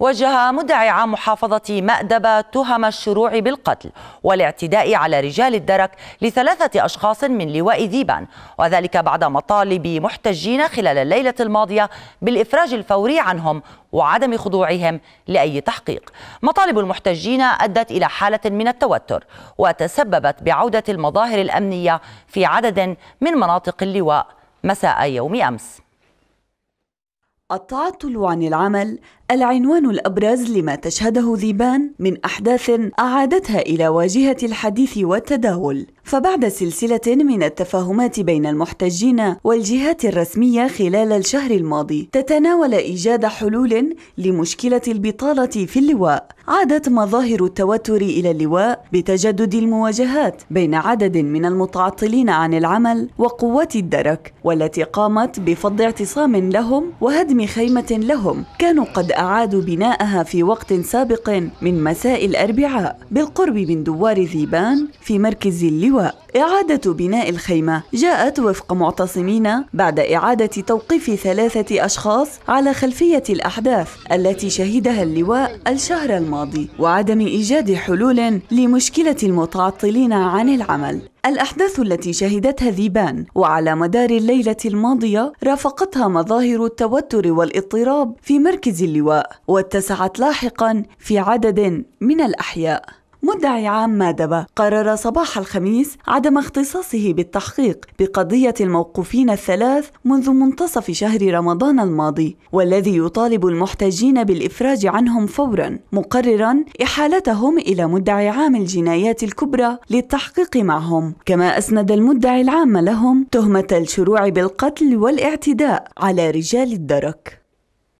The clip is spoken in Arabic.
وجه مدعي عام محافظة مأدبة تهم الشروع بالقتل والاعتداء على رجال الدرك لثلاثة أشخاص من لواء ذيبان وذلك بعد مطالب محتجين خلال الليلة الماضية بالإفراج الفوري عنهم وعدم خضوعهم لأي تحقيق مطالب المحتجين أدت إلى حالة من التوتر وتسببت بعودة المظاهر الأمنية في عدد من مناطق اللواء مساء يوم أمس التعطل عن العمل العنوان الأبرز لما تشهده ذيبان من أحداث أعادتها إلى واجهة الحديث والتداول فبعد سلسلة من التفاهمات بين المحتجين والجهات الرسمية خلال الشهر الماضي تتناول إيجاد حلول لمشكلة البطالة في اللواء عادت مظاهر التوتر إلى اللواء بتجدد المواجهات بين عدد من المتعطلين عن العمل وقوات الدرك والتي قامت بفض اعتصام لهم وهدم خيمة لهم كانوا قد أعادوا بناءها في وقت سابق من مساء الأربعاء بالقرب من دوار ذيبان في مركز اللواء إعادة بناء الخيمة جاءت وفق معتصمين بعد إعادة توقيف ثلاثة أشخاص على خلفية الأحداث التي شهدها اللواء الشهر الماضي وعدم إيجاد حلول لمشكلة المتعطلين عن العمل الأحداث التي شهدتها ذيبان وعلى مدار الليلة الماضية رافقتها مظاهر التوتر والاضطراب في مركز اللواء واتسعت لاحقا في عدد من الأحياء مدعي عام مادبة قرر صباح الخميس عدم اختصاصه بالتحقيق بقضية الموقوفين الثلاث منذ منتصف شهر رمضان الماضي والذي يطالب المحتجين بالإفراج عنهم فورا مقررا إحالتهم إلى مدعي عام الجنايات الكبرى للتحقيق معهم كما أسند المدعي العام لهم تهمة الشروع بالقتل والاعتداء على رجال الدرك